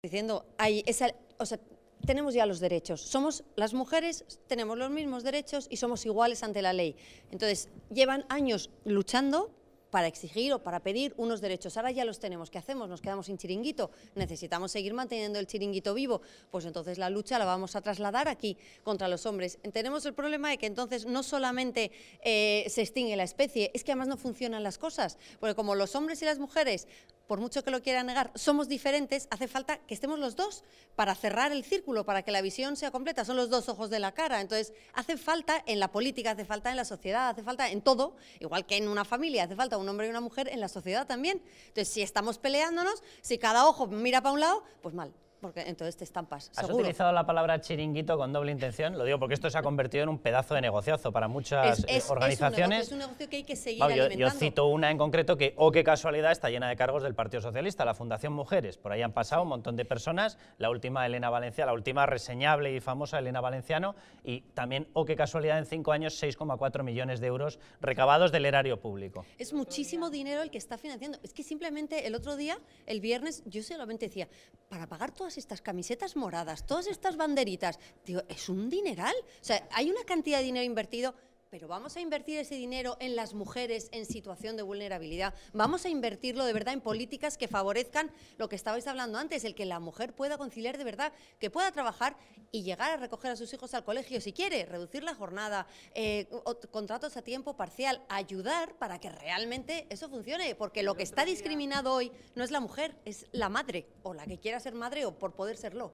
Diciendo, hay esa, o tenemos ya los derechos. Somos las mujeres, tenemos los mismos derechos y somos iguales ante la ley. Entonces, llevan años luchando para exigir o para pedir unos derechos. Ahora ya los tenemos. ¿Qué hacemos? Nos quedamos sin chiringuito. Necesitamos seguir manteniendo el chiringuito vivo. Pues entonces la lucha la vamos a trasladar aquí contra los hombres. Tenemos el problema de que entonces no solamente eh, se extingue la especie, es que además no funcionan las cosas. Porque como los hombres y las mujeres por mucho que lo quiera negar, somos diferentes, hace falta que estemos los dos para cerrar el círculo, para que la visión sea completa. Son los dos ojos de la cara. Entonces, hace falta en la política, hace falta en la sociedad, hace falta en todo, igual que en una familia, hace falta un hombre y una mujer en la sociedad también. Entonces, si estamos peleándonos, si cada ojo mira para un lado, pues mal porque entonces te estampas. ¿Has utilizado la palabra chiringuito con doble intención? Lo digo porque esto se ha convertido en un pedazo de negociazo para muchas eh, organizaciones. Es que hay que seguir Yo, cito una en concreto que, oh, qué casualidad, está llena de cargos del Partido Socialista, la Fundación Mujeres. Por ahí han pasado un montón de personas, la última Elena Valencia, la última reseñable y famosa Elena Valenciano, y también, oh, qué casualidad, en cinco años 6,4 millones de euros recabados del erario público. Es muchísimo dinero el que está financiando. Es que simplemente el otro día, el viernes, yo solamente decía, para pagar todas estas camisetas moradas, todas estas banderitas. tío, es un dineral. O sea, hay una cantidad de dinero invertido pero vamos a invertir ese dinero en las mujeres en situación de vulnerabilidad. Vamos a invertirlo de verdad en políticas que favorezcan lo que estabais hablando antes, el que la mujer pueda conciliar de verdad, que pueda trabajar y llegar a recoger a sus hijos al colegio si quiere, reducir la jornada, eh, contratos a tiempo parcial, ayudar para que realmente eso funcione, porque lo que está discriminado hoy no es la mujer, es la madre o la que quiera ser madre o por poder serlo.